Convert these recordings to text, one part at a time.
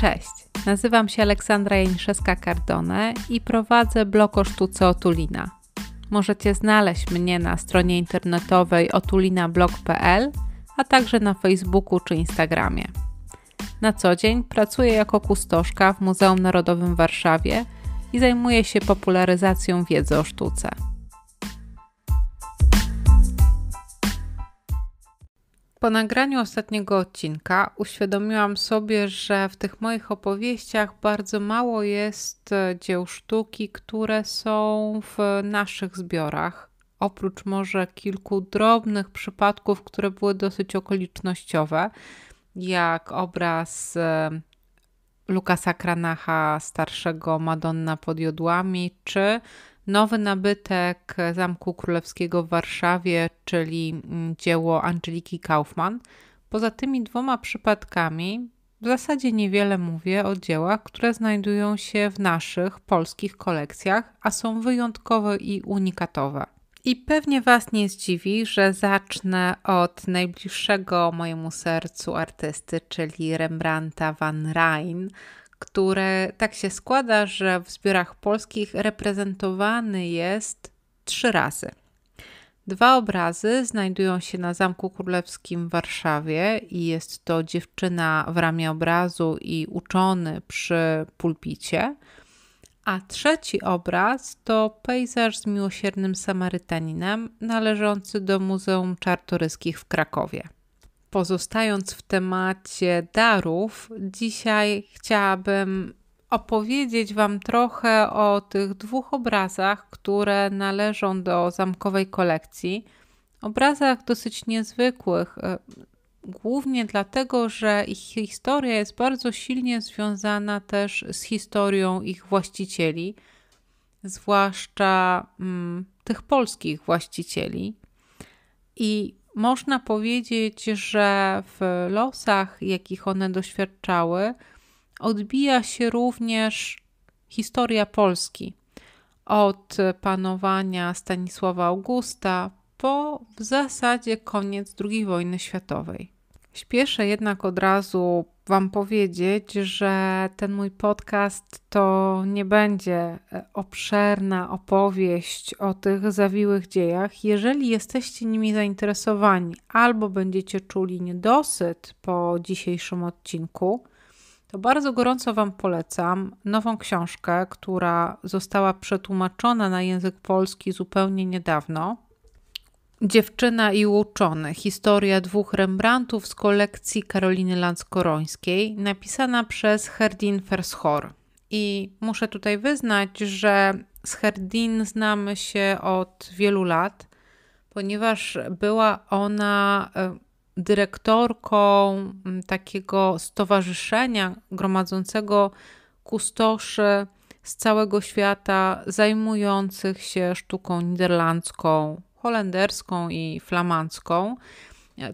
Cześć, nazywam się Aleksandra Janiszewska-Cardone i prowadzę blog o sztuce Otulina. Możecie znaleźć mnie na stronie internetowej otulinablog.pl, a także na Facebooku czy Instagramie. Na co dzień pracuję jako kustoszka w Muzeum Narodowym w Warszawie i zajmuję się popularyzacją wiedzy o sztuce. Po nagraniu ostatniego odcinka uświadomiłam sobie, że w tych moich opowieściach bardzo mało jest e, dzieł sztuki, które są w naszych zbiorach. Oprócz może kilku drobnych przypadków, które były dosyć okolicznościowe, jak obraz e, Lukasa Kranacha starszego Madonna pod jodłami, czy Nowy nabytek Zamku Królewskiego w Warszawie, czyli mm, dzieło Angeliki Kaufmann. Poza tymi dwoma przypadkami w zasadzie niewiele mówię o dziełach, które znajdują się w naszych polskich kolekcjach, a są wyjątkowe i unikatowe. I pewnie Was nie zdziwi, że zacznę od najbliższego mojemu sercu artysty, czyli Rembrandta van Rijn, które tak się składa, że w zbiorach polskich reprezentowany jest trzy razy. Dwa obrazy znajdują się na Zamku Królewskim w Warszawie i jest to dziewczyna w ramie obrazu i uczony przy pulpicie. A trzeci obraz to pejzaż z miłosiernym Samarytaninem należący do Muzeum Czartoryskich w Krakowie. Pozostając w temacie darów, dzisiaj chciałabym opowiedzieć Wam trochę o tych dwóch obrazach, które należą do zamkowej kolekcji. Obrazach dosyć niezwykłych, e, głównie dlatego, że ich historia jest bardzo silnie związana też z historią ich właścicieli, zwłaszcza mm, tych polskich właścicieli. I można powiedzieć, że w losach, jakich one doświadczały, odbija się również historia Polski od panowania Stanisława Augusta po w zasadzie koniec II wojny światowej. Śpieszę jednak od razu Wam powiedzieć, że ten mój podcast to nie będzie e, obszerna opowieść o tych zawiłych dziejach. Jeżeli jesteście nimi zainteresowani albo będziecie czuli niedosyt po dzisiejszym odcinku, to bardzo gorąco Wam polecam nową książkę, która została przetłumaczona na język polski zupełnie niedawno Dziewczyna i uczony. Historia dwóch Rembrandtów z kolekcji Karoliny Landskorońskiej, napisana przez Herdin Verschor. I muszę tutaj wyznać, że z Herdin znamy się od wielu lat, ponieważ była ona e, dyrektorką takiego stowarzyszenia gromadzącego kustoszy z całego świata zajmujących się sztuką niderlandzką holenderską i flamandzką.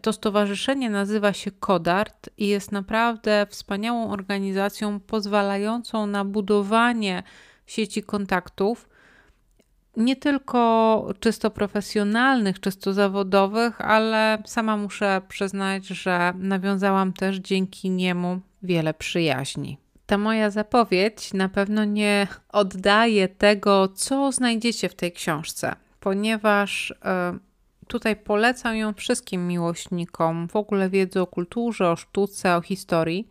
To stowarzyszenie nazywa się Kodart i jest naprawdę wspaniałą organizacją pozwalającą na budowanie sieci kontaktów, nie tylko czysto profesjonalnych, czysto zawodowych, ale sama muszę przyznać, że nawiązałam też dzięki niemu wiele przyjaźni. Ta moja zapowiedź na pewno nie oddaje tego, co znajdziecie w tej książce ponieważ e, tutaj polecam ją wszystkim miłośnikom w ogóle wiedzy o kulturze, o sztuce, o historii,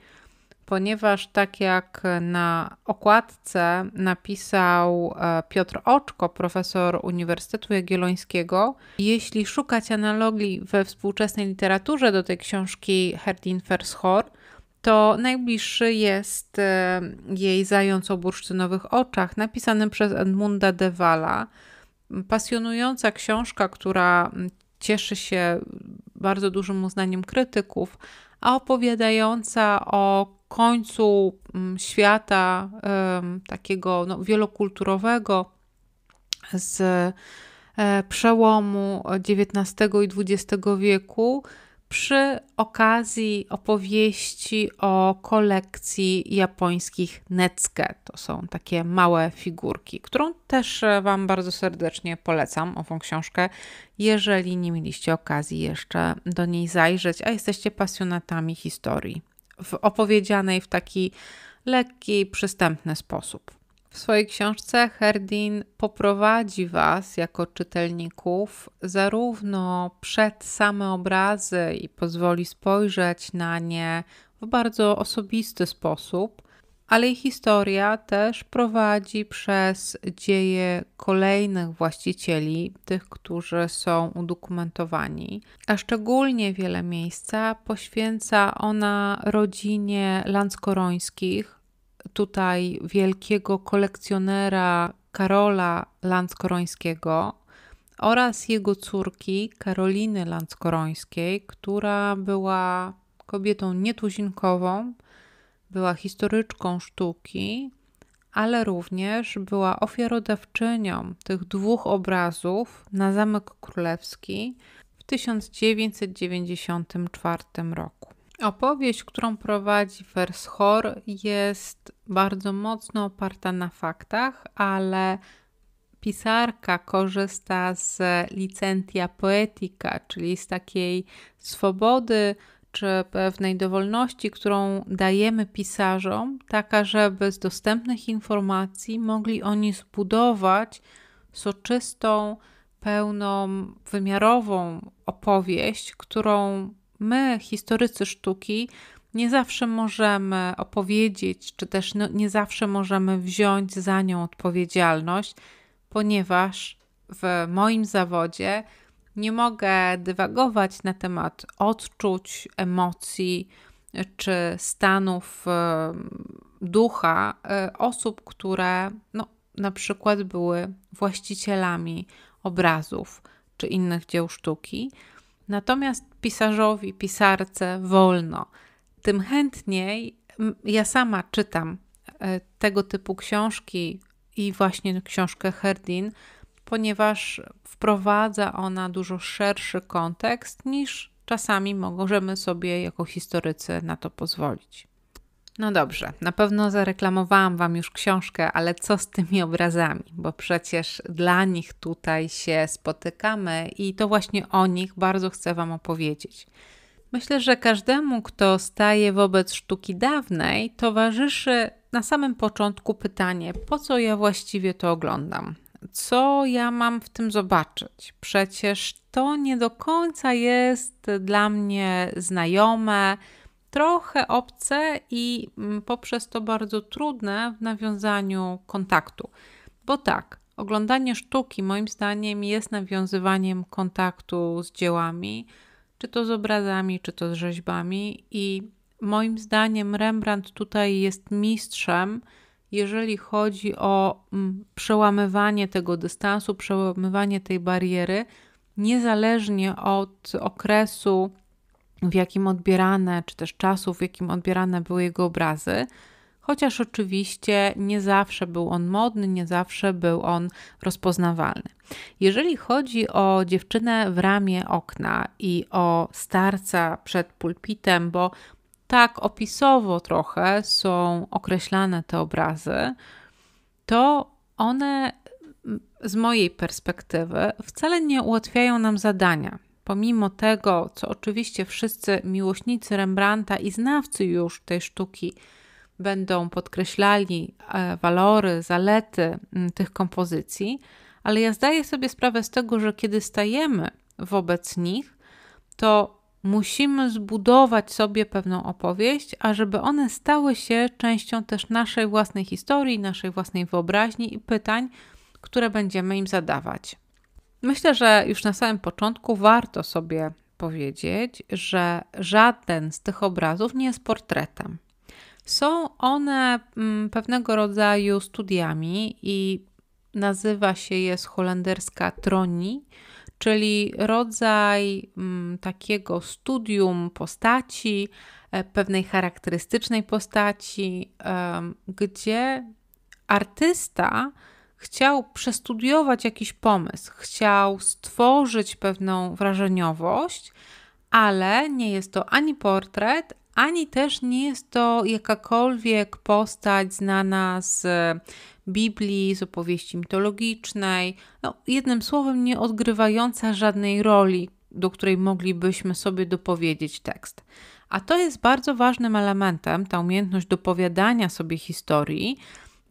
ponieważ tak jak na okładce napisał e, Piotr Oczko, profesor Uniwersytetu Jagiellońskiego, jeśli szukać analogii we współczesnej literaturze do tej książki Herdin Vershor, to najbliższy jest e, jej Zając o bursztynowych oczach, napisany przez Edmunda de Valla pasjonująca książka, która cieszy się bardzo dużym uznaniem krytyków, a opowiadająca o końcu mm, świata takiego no, wielokulturowego z e, przełomu XIX i XX wieku przy okazji opowieści o kolekcji japońskich netsuke, To są takie małe figurki, którą też e, Wam bardzo serdecznie polecam, ową książkę, jeżeli nie mieliście okazji jeszcze do niej zajrzeć, a jesteście pasjonatami historii, w opowiedzianej w taki lekki, przystępny sposób. W swojej książce Herdin poprowadzi Was jako czytelników zarówno przed same obrazy i pozwoli spojrzeć na nie w bardzo osobisty sposób, ale i historia też prowadzi przez dzieje kolejnych właścicieli, tych, którzy są udokumentowani, a szczególnie wiele miejsca poświęca ona rodzinie Lanskorońskich tutaj wielkiego kolekcjonera Karola Landskorońskiego oraz jego córki Karoliny Landskorońskiej, która była kobietą nietuzinkową, była historyczką sztuki, ale również była ofiarodawczynią tych dwóch obrazów na Zamek Królewski w 1994 roku. Opowieść, którą prowadzi Vershor, jest bardzo mocno oparta na faktach, ale pisarka korzysta z licentia poetica, czyli z takiej swobody czy pewnej dowolności, którą dajemy pisarzom, taka, żeby z dostępnych informacji mogli oni zbudować soczystą, pełną wymiarową opowieść, którą my, historycy sztuki, nie zawsze możemy opowiedzieć, czy też no, nie zawsze możemy wziąć za nią odpowiedzialność, ponieważ w moim zawodzie nie mogę dywagować na temat odczuć, emocji czy stanów ducha e, osób, które no, na przykład były właścicielami obrazów czy innych dzieł sztuki. Natomiast pisarzowi, pisarce wolno. Tym chętniej ja sama czytam e, tego typu książki i właśnie książkę Herdin, ponieważ wprowadza ona dużo szerszy kontekst niż czasami możemy sobie jako historycy na to pozwolić. No dobrze, na pewno zareklamowałam Wam już książkę, ale co z tymi obrazami? Bo przecież dla nich tutaj się spotykamy i to właśnie o nich bardzo chcę Wam opowiedzieć. Myślę, że każdemu, kto staje wobec sztuki dawnej, towarzyszy na samym początku pytanie: po co ja właściwie to oglądam? Co ja mam w tym zobaczyć? Przecież to nie do końca jest dla mnie znajome trochę obce i mm, poprzez to bardzo trudne w nawiązaniu kontaktu. Bo tak, oglądanie sztuki moim zdaniem jest nawiązywaniem kontaktu z dziełami, czy to z obrazami, czy to z rzeźbami i moim zdaniem Rembrandt tutaj jest mistrzem, jeżeli chodzi o mm, przełamywanie tego dystansu, przełamywanie tej bariery, niezależnie od okresu w jakim odbierane, czy też czasu, w jakim odbierane były jego obrazy, chociaż oczywiście nie zawsze był on modny, nie zawsze był on rozpoznawalny. Jeżeli chodzi o dziewczynę w ramię okna i o starca przed pulpitem, bo tak opisowo trochę są określane te obrazy, to one z mojej perspektywy wcale nie ułatwiają nam zadania pomimo tego, co oczywiście wszyscy miłośnicy Rembrandta i znawcy już tej sztuki będą podkreślali e, walory, zalety mm, tych kompozycji, ale ja zdaję sobie sprawę z tego, że kiedy stajemy wobec nich, to musimy zbudować sobie pewną opowieść, ażeby one stały się częścią też naszej własnej historii, naszej własnej wyobraźni i pytań, które będziemy im zadawać. Myślę, że już na samym początku warto sobie powiedzieć, że żaden z tych obrazów nie jest portretem. Są one mm, pewnego rodzaju studiami i nazywa się je z holenderska troni, czyli rodzaj mm, takiego studium postaci, e, pewnej charakterystycznej postaci, gdzie artysta chciał przestudiować jakiś pomysł, chciał stworzyć pewną wrażeniowość, ale nie jest to ani portret, ani też nie jest to jakakolwiek postać znana z e, Biblii, z opowieści mitologicznej. No, jednym słowem, nie odgrywająca żadnej roli, do której moglibyśmy sobie dopowiedzieć tekst. A to jest bardzo ważnym elementem, ta umiejętność dopowiadania sobie historii,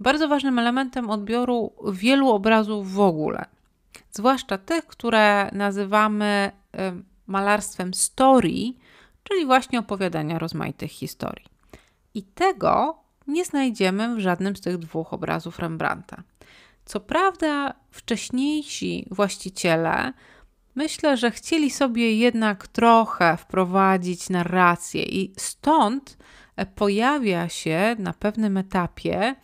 bardzo ważnym elementem odbioru wielu obrazów w ogóle, zwłaszcza tych, które nazywamy malarstwem story, czyli właśnie opowiadania rozmaitych historii. I tego nie znajdziemy w żadnym z tych dwóch obrazów Rembrandta. Co prawda, wcześniejsi właściciele myślę, że chcieli sobie jednak trochę wprowadzić narrację, i stąd e, pojawia się na pewnym etapie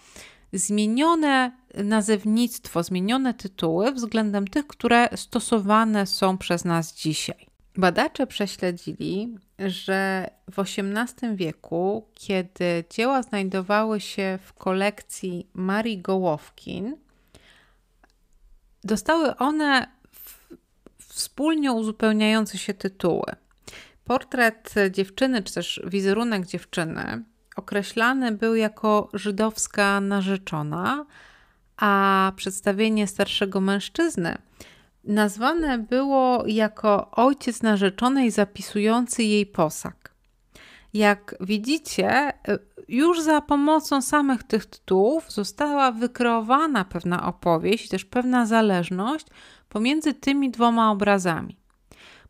zmienione nazewnictwo, zmienione tytuły względem tych, które stosowane są przez nas dzisiaj. Badacze prześledzili, że w XVIII wieku, kiedy dzieła znajdowały się w kolekcji Marii Gołowkin, dostały one wspólnie uzupełniające się tytuły. Portret dziewczyny, czy też wizerunek dziewczyny określany był jako żydowska narzeczona, a przedstawienie starszego mężczyzny nazwane było jako ojciec narzeczonej zapisujący jej posag. Jak widzicie, już za pomocą samych tych tytułów została wykreowana pewna opowieść, też pewna zależność pomiędzy tymi dwoma obrazami.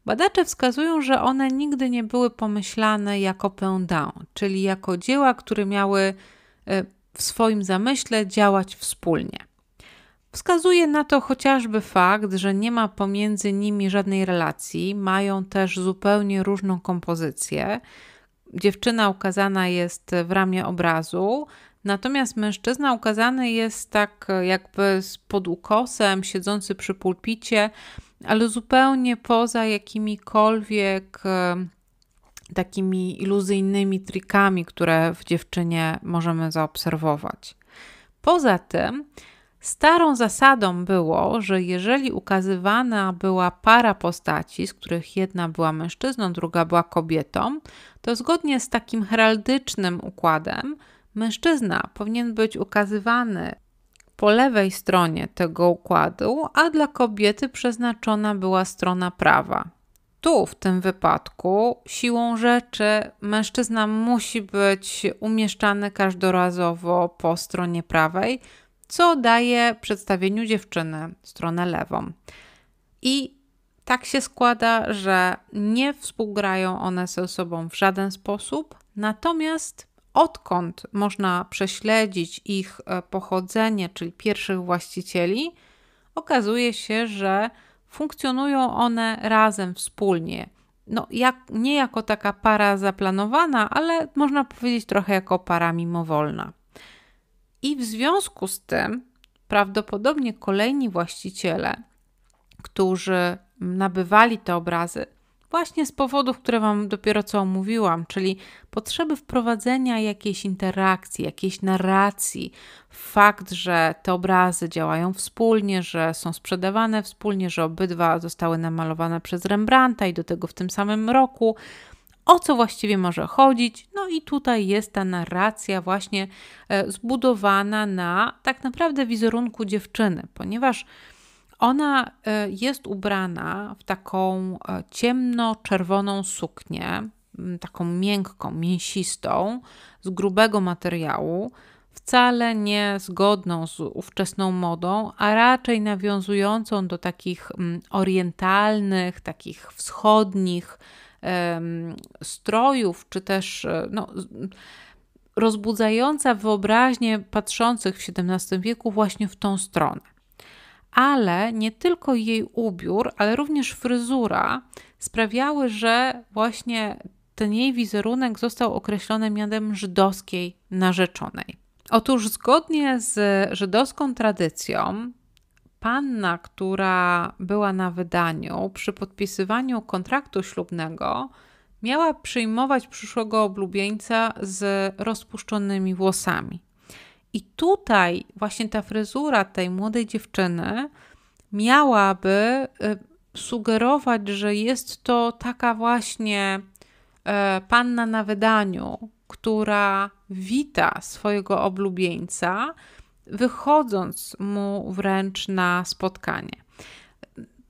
Badacze wskazują, że one nigdy nie były pomyślane jako pędant, czyli jako dzieła, które miały e, w swoim zamyśle działać wspólnie. Wskazuje na to chociażby fakt, że nie ma pomiędzy nimi żadnej relacji, mają też zupełnie różną kompozycję. Dziewczyna ukazana jest w ramie obrazu, natomiast mężczyzna ukazany jest tak e, jakby z pod ukosem, siedzący przy pulpicie, ale zupełnie poza jakimikolwiek e, takimi iluzyjnymi trikami, które w dziewczynie możemy zaobserwować. Poza tym, starą zasadą było, że jeżeli ukazywana była para postaci, z których jedna była mężczyzną, druga była kobietą, to zgodnie z takim heraldycznym układem mężczyzna powinien być ukazywany po lewej stronie tego układu, a dla kobiety przeznaczona była strona prawa. Tu w tym wypadku siłą rzeczy mężczyzna musi być umieszczany każdorazowo po stronie prawej, co daje przedstawieniu dziewczyny stronę lewą. I tak się składa, że nie współgrają one ze sobą w żaden sposób, natomiast odkąd można prześledzić ich e, pochodzenie, czyli pierwszych właścicieli, okazuje się, że funkcjonują one razem wspólnie. No, jak, nie jako taka para zaplanowana, ale można powiedzieć trochę jako para mimowolna. I w związku z tym prawdopodobnie kolejni właściciele, którzy nabywali te obrazy, właśnie z powodów, które Wam dopiero co omówiłam, czyli potrzeby wprowadzenia jakiejś interakcji, jakiejś narracji, fakt, że te obrazy działają wspólnie, że są sprzedawane wspólnie, że obydwa zostały namalowane przez Rembrandta i do tego w tym samym roku. O co właściwie może chodzić? No i tutaj jest ta narracja właśnie e, zbudowana na tak naprawdę wizerunku dziewczyny, ponieważ ona e, jest ubrana w taką e, ciemno-czerwoną suknię, taką miękką, mięsistą, z grubego materiału, wcale nie zgodną z ówczesną modą, a raczej nawiązującą do takich orientalnych, takich wschodnich strojów, czy też e, no, rozbudzająca wyobraźnię patrzących w XVII wieku właśnie w tą stronę ale nie tylko jej ubiór, ale również fryzura sprawiały, że właśnie ten jej wizerunek został określony mianem żydowskiej narzeczonej. Otóż zgodnie z żydowską tradycją, panna, która była na wydaniu przy podpisywaniu kontraktu ślubnego, miała przyjmować przyszłego oblubieńca z rozpuszczonymi włosami. I tutaj właśnie ta fryzura tej młodej dziewczyny miałaby y, sugerować, że jest to taka właśnie e, panna na wydaniu, która wita swojego oblubieńca, wychodząc mu wręcz na spotkanie.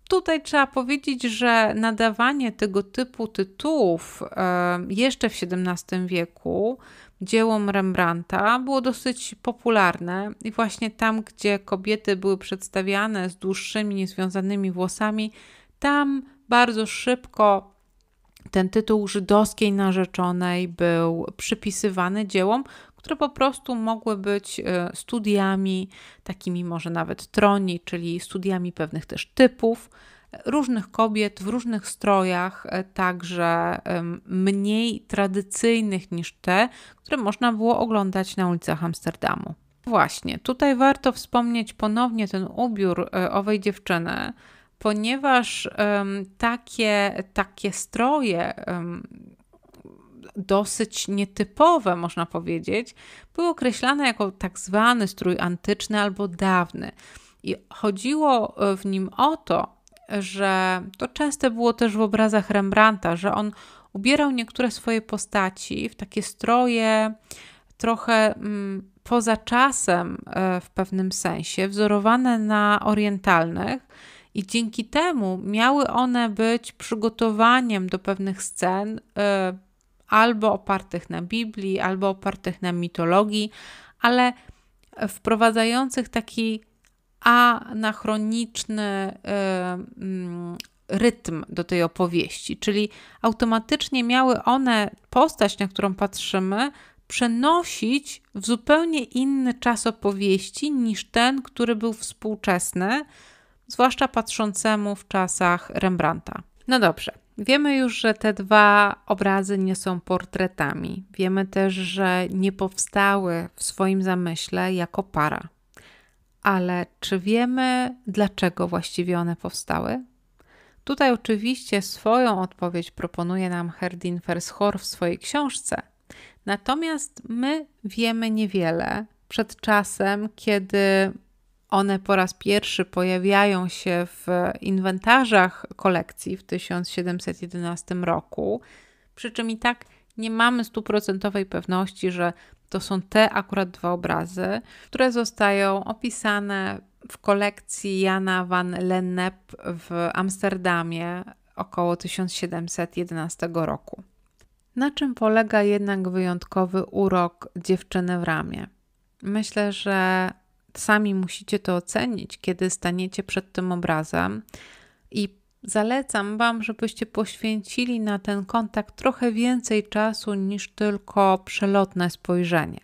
Tutaj trzeba powiedzieć, że nadawanie tego typu tytułów e, jeszcze w XVII wieku dziełom Rembrandta było dosyć popularne i właśnie tam, gdzie kobiety były przedstawiane z dłuższymi, niezwiązanymi włosami, tam bardzo szybko ten tytuł żydowskiej narzeczonej był przypisywany dziełom, które po prostu mogły być e, studiami, takimi może nawet troni, czyli studiami pewnych też typów różnych kobiet w różnych strojach, e, także mniej tradycyjnych niż te, które można było oglądać na ulicach Amsterdamu. Właśnie, tutaj warto wspomnieć ponownie ten ubiór e, owej dziewczyny, ponieważ takie, takie stroje dosyć nietypowe, można powiedzieć, były określane jako tak zwany strój antyczny albo dawny. I chodziło e, w nim o to, że to częste było też w obrazach Rembrandta, że on ubierał niektóre swoje postaci w takie stroje trochę mm, poza czasem e, w pewnym sensie, wzorowane na orientalnych. I dzięki temu miały one być przygotowaniem do pewnych scen, y, albo opartych na Biblii, albo opartych na mitologii, ale wprowadzających taki anachroniczny y, mm, rytm do tej opowieści, czyli automatycznie miały one postać, na którą patrzymy, przenosić w zupełnie inny czas opowieści niż ten, który był współczesny, zwłaszcza patrzącemu w czasach Rembrandta. No dobrze, wiemy już, że te dwa obrazy nie są portretami. Wiemy też, że nie powstały w swoim zamyśle jako para ale czy wiemy, dlaczego właściwie one powstały? Tutaj oczywiście swoją odpowiedź proponuje nam Herdin Vershor w swojej książce. Natomiast my wiemy niewiele przed czasem, kiedy one po raz pierwszy pojawiają się w inwentarzach kolekcji w 1711 roku. Przy czym i tak nie mamy stuprocentowej pewności, że to są te akurat dwa obrazy, które zostają opisane w kolekcji Jana van Lennep w Amsterdamie około 1711 roku. Na czym polega jednak wyjątkowy urok dziewczyny w ramie? Myślę, że sami musicie to ocenić, kiedy staniecie przed tym obrazem i Zalecam Wam, żebyście poświęcili na ten kontakt trochę więcej czasu niż tylko przelotne spojrzenie,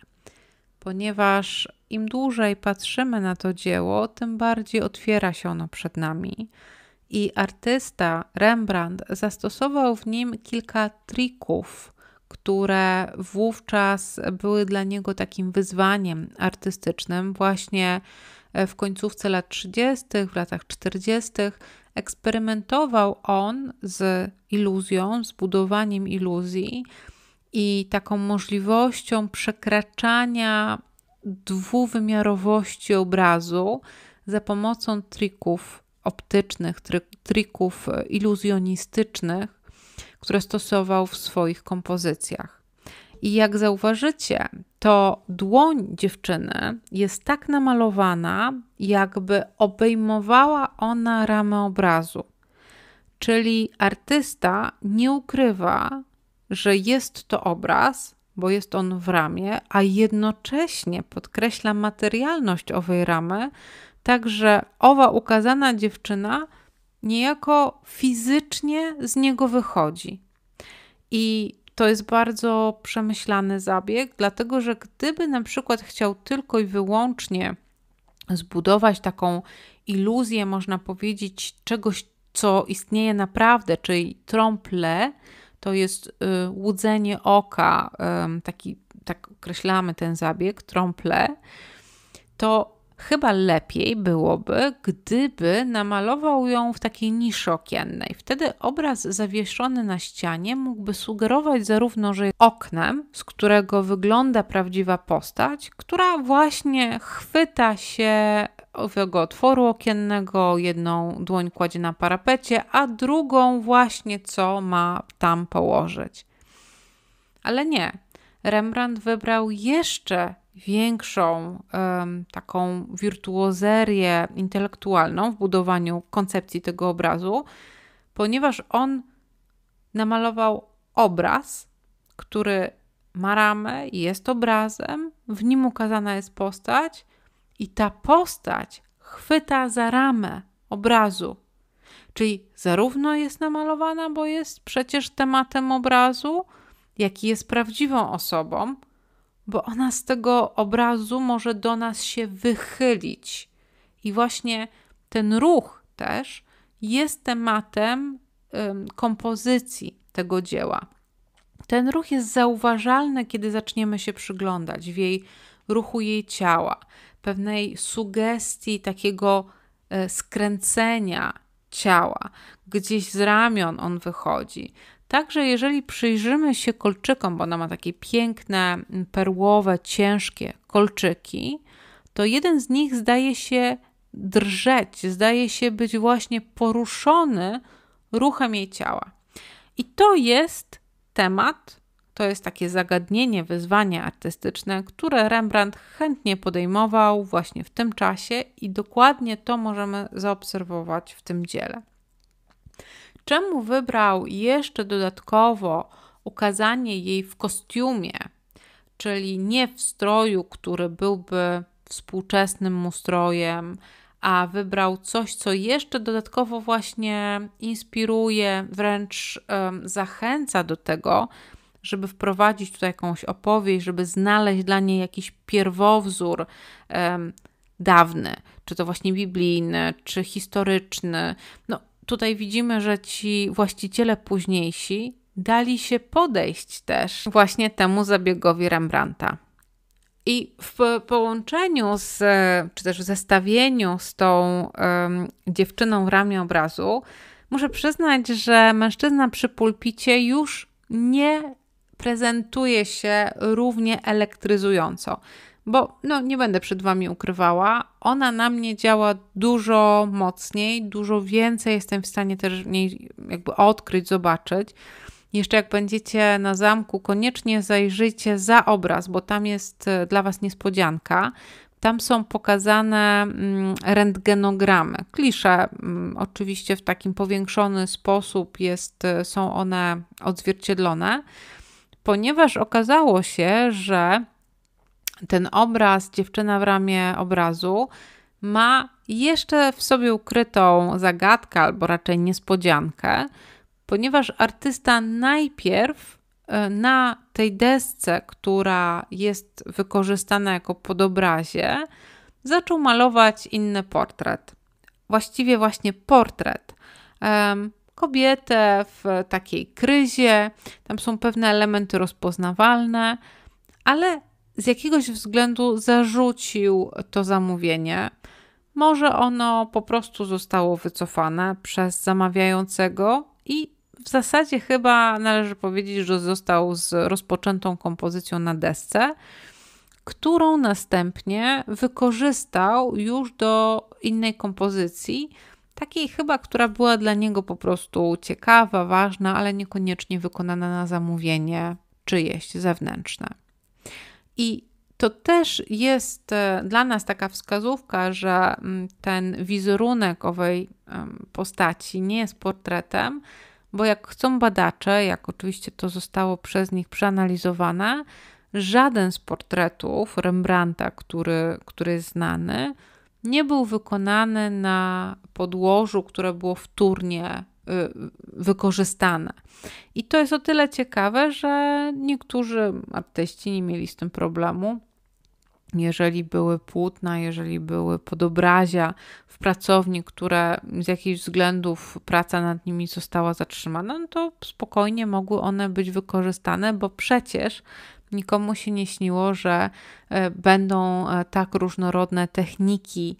ponieważ im dłużej patrzymy na to dzieło, tym bardziej otwiera się ono przed nami. I artysta Rembrandt zastosował w nim kilka trików, które wówczas były dla niego takim wyzwaniem artystycznym, właśnie w końcówce lat 30., w latach 40., Eksperymentował on z iluzją, z budowaniem iluzji i taką możliwością przekraczania dwuwymiarowości obrazu za pomocą trików optycznych, trików e, iluzjonistycznych, które stosował w swoich kompozycjach. I jak zauważycie, to dłoń dziewczyny jest tak namalowana, jakby obejmowała ona ramę obrazu. Czyli artysta nie ukrywa, że jest to obraz, bo jest on w ramie, a jednocześnie podkreśla materialność owej ramy, tak że owa ukazana dziewczyna niejako fizycznie z niego wychodzi. I to jest bardzo przemyślany zabieg, dlatego że gdyby na przykład chciał tylko i wyłącznie zbudować taką iluzję, można powiedzieć, czegoś, co istnieje naprawdę, czyli tromple, to jest y, łudzenie oka, y, taki, tak określamy ten zabieg, tromple, to Chyba lepiej byłoby, gdyby namalował ją w takiej niszy okiennej. Wtedy obraz zawieszony na ścianie mógłby sugerować zarówno, że jest oknem, z którego wygląda prawdziwa postać, która właśnie chwyta się owego otworu okiennego, jedną dłoń kładzie na parapecie, a drugą właśnie co ma tam położyć. Ale nie, Rembrandt wybrał jeszcze większą taką wirtuozerię intelektualną w budowaniu koncepcji tego obrazu, ponieważ on namalował obraz, który ma ramę, jest obrazem, w nim ukazana jest postać i ta postać chwyta za ramę obrazu. Czyli zarówno jest namalowana, bo jest przecież tematem obrazu, jak i jest prawdziwą osobą, bo ona z tego obrazu może do nas się wychylić. I właśnie ten ruch też jest tematem kompozycji tego dzieła. Ten ruch jest zauważalny, kiedy zaczniemy się przyglądać w jej ruchu jej ciała, pewnej sugestii takiego e, skręcenia ciała. Gdzieś z ramion on wychodzi, Także jeżeli przyjrzymy się kolczykom, bo ona ma takie piękne, perłowe, ciężkie kolczyki, to jeden z nich zdaje się drżeć, zdaje się być właśnie poruszony ruchem jej ciała. I to jest temat, to jest takie zagadnienie, wyzwanie artystyczne, które Rembrandt chętnie podejmował właśnie w tym czasie, i dokładnie to możemy zaobserwować w tym dziele czemu wybrał jeszcze dodatkowo ukazanie jej w kostiumie, czyli nie w stroju, który byłby współczesnym mu strojem, a wybrał coś, co jeszcze dodatkowo właśnie inspiruje, wręcz um, zachęca do tego, żeby wprowadzić tutaj jakąś opowieść, żeby znaleźć dla niej jakiś pierwowzór um, dawny, czy to właśnie biblijny, czy historyczny. No, tutaj widzimy, że ci właściciele późniejsi dali się podejść też właśnie temu zabiegowi Rembrandta. I w połączeniu z, czy też w zestawieniu z tą um, dziewczyną w ramię obrazu, muszę przyznać, że mężczyzna przy pulpicie już nie prezentuje się równie elektryzująco bo no, nie będę przed Wami ukrywała, ona na mnie działa dużo mocniej, dużo więcej jestem w stanie też w niej jakby odkryć, zobaczyć. Jeszcze jak będziecie na zamku, koniecznie zajrzyjcie za obraz, bo tam jest e, dla Was niespodzianka. Tam są pokazane mm, rentgenogramy. Klisze, mm, oczywiście w takim powiększony sposób jest, e, są one odzwierciedlone, ponieważ okazało się, że ten obraz, dziewczyna w ramię obrazu, ma jeszcze w sobie ukrytą zagadkę, albo raczej niespodziankę, ponieważ artysta najpierw e, na tej desce, która jest wykorzystana jako podobrazie, zaczął malować inny portret. Właściwie właśnie portret. Kobietę w takiej kryzie, tam są pewne elementy rozpoznawalne, ale z jakiegoś względu zarzucił to zamówienie. Może ono po prostu zostało wycofane przez zamawiającego i w zasadzie chyba należy powiedzieć, że został z rozpoczętą kompozycją na desce, którą następnie wykorzystał już do innej kompozycji, takiej chyba, która była dla niego po prostu ciekawa, ważna, ale niekoniecznie wykonana na zamówienie czyjeś zewnętrzne. I to też jest e, dla nas taka wskazówka, że mm, ten wizerunek owej postaci nie jest portretem, bo jak chcą badacze, jak oczywiście to zostało przez nich przeanalizowane, żaden z portretów Rembrandta, który, który jest znany, nie był wykonany na podłożu, które było wtórnie Y, wykorzystane. I to jest o tyle ciekawe, że niektórzy artyści nie mieli z tym problemu. Jeżeli były płótna, jeżeli były podobrazia w pracowni, które z jakichś względów praca nad nimi została zatrzymana, no to spokojnie mogły one być wykorzystane, bo przecież Nikomu się nie śniło, że e, będą e, tak różnorodne techniki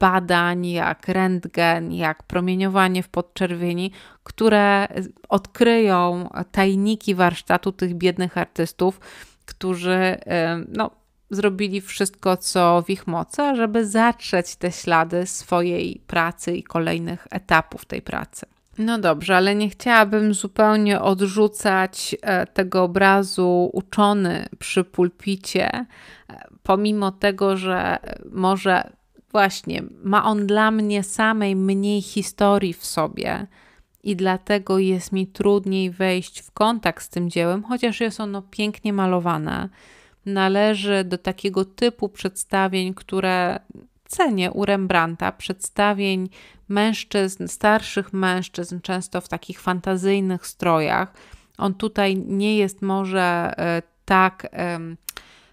badań, jak rentgen, jak promieniowanie w podczerwieni, które odkryją tajniki warsztatu tych biednych artystów, którzy e, no, zrobili wszystko, co w ich mocy, żeby zatrzeć te ślady swojej pracy i kolejnych etapów tej pracy. No dobrze, ale nie chciałabym zupełnie odrzucać e, tego obrazu uczony przy pulpicie, e, pomimo tego, że e, może właśnie ma on dla mnie samej mniej historii w sobie i dlatego jest mi trudniej wejść w kontakt z tym dziełem, chociaż jest ono pięknie malowane. Należy do takiego typu przedstawień, które cenie u Rembrandta przedstawień mężczyzn, starszych mężczyzn, często w takich fantazyjnych strojach. On tutaj nie jest może e, tak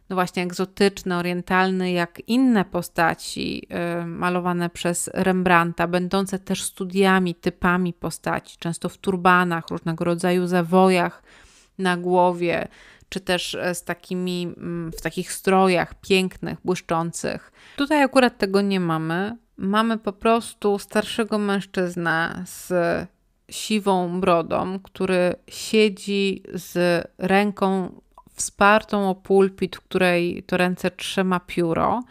no właśnie egzotyczny, orientalny, jak inne postaci e, malowane przez Rembrandta, będące też studiami, typami postaci, często w turbanach, różnego rodzaju zawojach na głowie, czy też e, z takimi, mm, w takich strojach pięknych, błyszczących. Tutaj akurat tego nie mamy. Mamy po prostu starszego mężczyznę z siwą brodą, który siedzi z ręką wspartą o pulpit, w której to ręce trzyma pióro.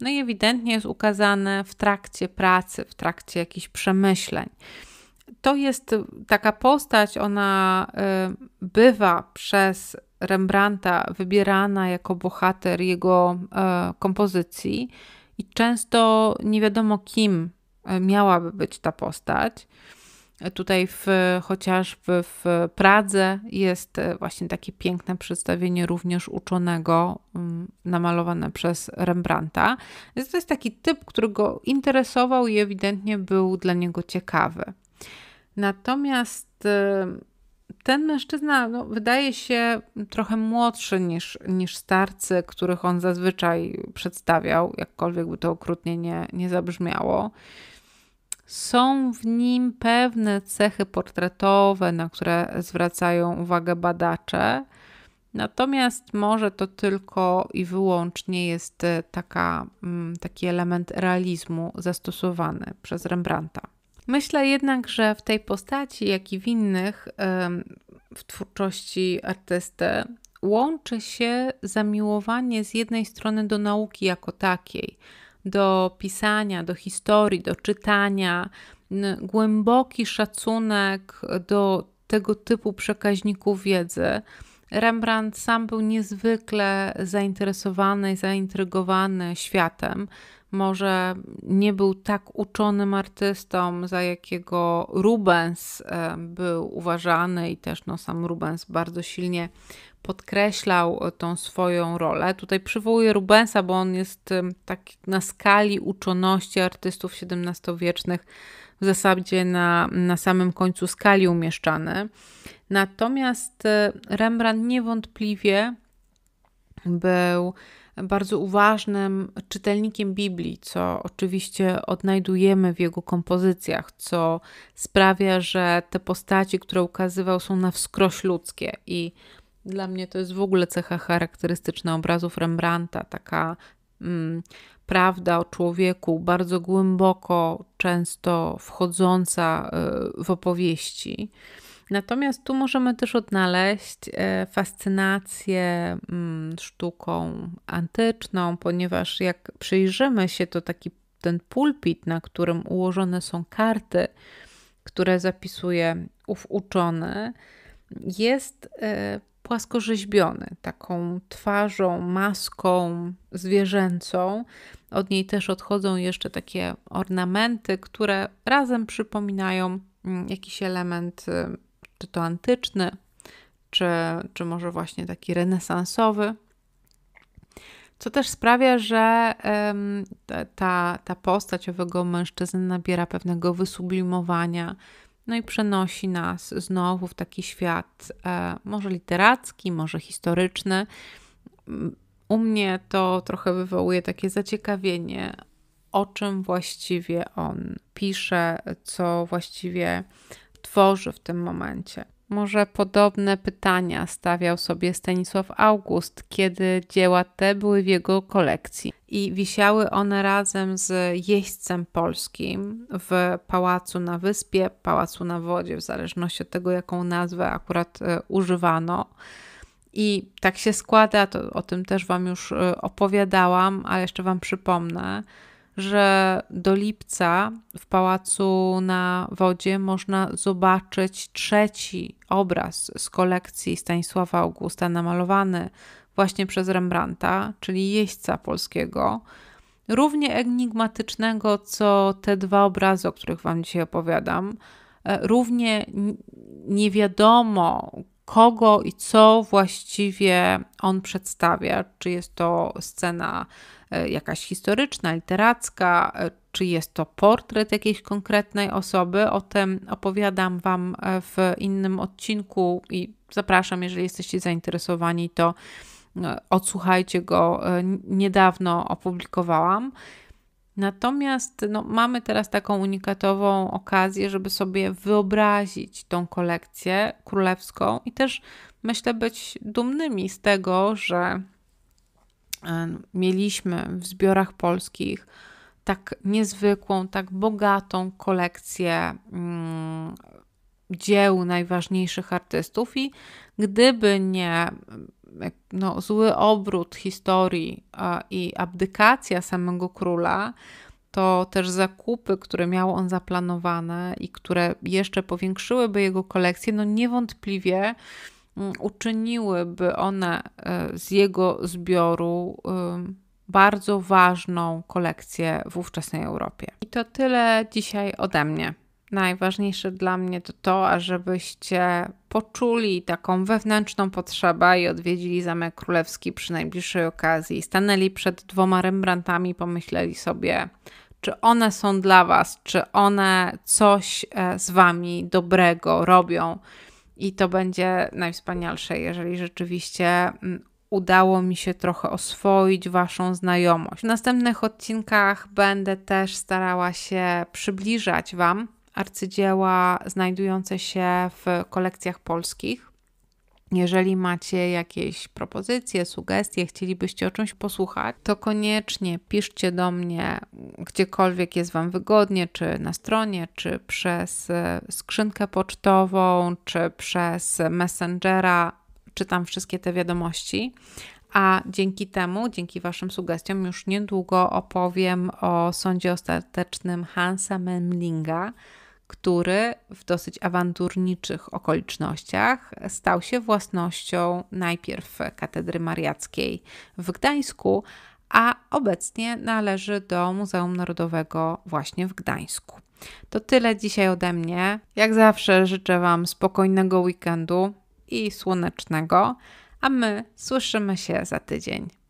No i ewidentnie jest ukazane w trakcie pracy, w trakcie jakichś przemyśleń. To jest taka postać, ona y, bywa przez Rembrandta wybierana jako bohater jego e, kompozycji i często nie wiadomo kim e, miałaby być ta postać. E, tutaj w, chociażby w Pradze jest właśnie takie piękne przedstawienie również uczonego, namalowane przez Rembrandta. Więc to jest taki typ, który go interesował i ewidentnie był dla niego ciekawy. Natomiast ten mężczyzna no, wydaje się trochę młodszy niż, niż starcy, których on zazwyczaj przedstawiał, jakkolwiek by to okrutnie nie, nie zabrzmiało. Są w nim pewne cechy portretowe, na które zwracają uwagę badacze, natomiast może to tylko i wyłącznie jest e, taka, mm, taki element realizmu zastosowany przez Rembrandta. Myślę jednak, że w tej postaci, jak i w innych w twórczości artysty łączy się zamiłowanie z jednej strony do nauki jako takiej, do pisania, do historii, do czytania, głęboki szacunek do tego typu przekaźników wiedzy. Rembrandt sam był niezwykle zainteresowany i zaintrygowany światem, może nie był tak uczonym artystą, za jakiego Rubens e, był uważany i też no, sam Rubens bardzo silnie podkreślał e, tą swoją rolę. Tutaj przywołuję Rubensa, bo on jest e, tak na skali uczoności artystów XVII-wiecznych w zasadzie na, na samym końcu skali umieszczany. Natomiast Rembrandt niewątpliwie był bardzo uważnym czytelnikiem Biblii, co oczywiście odnajdujemy w jego kompozycjach, co sprawia, że te postaci, które ukazywał, są na wskroś ludzkie i dla mnie to jest w ogóle cecha charakterystyczna obrazów Rembrandta, taka mm, prawda o człowieku, bardzo głęboko, często wchodząca y, w opowieści. Natomiast tu możemy też odnaleźć e, fascynację mm, sztuką antyczną, ponieważ jak przyjrzymy się, to taki ten pulpit, na którym ułożone są karty, które zapisuje ów uczony, jest e, płaskorzeźbiony taką twarzą, maską zwierzęcą. Od niej też odchodzą jeszcze takie ornamenty, które razem przypominają mm, jakiś element e, czy to antyczny, czy, czy może właśnie taki renesansowy. Co też sprawia, że ta, ta postać owego mężczyzny nabiera pewnego wysublimowania, no i przenosi nas znowu w taki świat, e, może literacki, może historyczny. U mnie to trochę wywołuje takie zaciekawienie, o czym właściwie on pisze, co właściwie tworzy w tym momencie. Może podobne pytania stawiał sobie Stanisław August, kiedy dzieła te były w jego kolekcji i wisiały one razem z jeźdźcem polskim w pałacu na wyspie, pałacu na wodzie, w zależności od tego, jaką nazwę akurat e, używano. I tak się składa, to o tym też Wam już e, opowiadałam, a jeszcze Wam przypomnę, że do lipca w pałacu na wodzie można zobaczyć trzeci obraz z kolekcji Stanisława Augusta, namalowany właśnie przez Rembrandta, czyli jeźdźca polskiego. Równie enigmatycznego, co te dwa obrazy, o których Wam dzisiaj opowiadam. E, równie nie wiadomo, kogo i co właściwie on przedstawia. Czy jest to scena E, jakaś historyczna, literacka, e, czy jest to portret jakiejś konkretnej osoby. O tym opowiadam Wam e, w innym odcinku i zapraszam, jeżeli jesteście zainteresowani, to odsłuchajcie go. Niedawno opublikowałam. Natomiast no, mamy teraz taką unikatową okazję, żeby sobie wyobrazić tą kolekcję królewską i też myślę być dumnymi z tego, że mieliśmy w zbiorach polskich tak niezwykłą, tak bogatą kolekcję mm, dzieł najważniejszych artystów i gdyby nie no, zły obrót historii i abdykacja samego króla, to też zakupy, które miał on zaplanowane i które jeszcze powiększyłyby jego kolekcję, no niewątpliwie Mm, uczyniłyby one e, z jego zbioru e, bardzo ważną kolekcję w ówczesnej Europie. I to tyle dzisiaj ode mnie. Najważniejsze dla mnie to to, ażebyście poczuli taką wewnętrzną potrzebę i odwiedzili Zamek Królewski przy najbliższej okazji. Stanęli przed dwoma Rembrandtami, pomyśleli sobie, czy one są dla Was, czy one coś e, z Wami dobrego robią i to będzie najwspanialsze, jeżeli rzeczywiście mm, udało mi się trochę oswoić Waszą znajomość. W następnych odcinkach będę też starała się przybliżać Wam arcydzieła znajdujące się w kolekcjach polskich. Jeżeli macie jakieś propozycje, sugestie, chcielibyście o czymś posłuchać, to koniecznie piszcie do mnie gdziekolwiek jest Wam wygodnie, czy na stronie, czy przez e, skrzynkę pocztową, czy przez Messengera. Czytam wszystkie te wiadomości. A dzięki temu, dzięki Waszym sugestiom, już niedługo opowiem o sądzie ostatecznym Hansa Memlinga który w dosyć awanturniczych okolicznościach stał się własnością najpierw Katedry Mariackiej w Gdańsku, a obecnie należy do Muzeum Narodowego właśnie w Gdańsku. To tyle dzisiaj ode mnie. Jak zawsze życzę Wam spokojnego weekendu i słonecznego, a my słyszymy się za tydzień.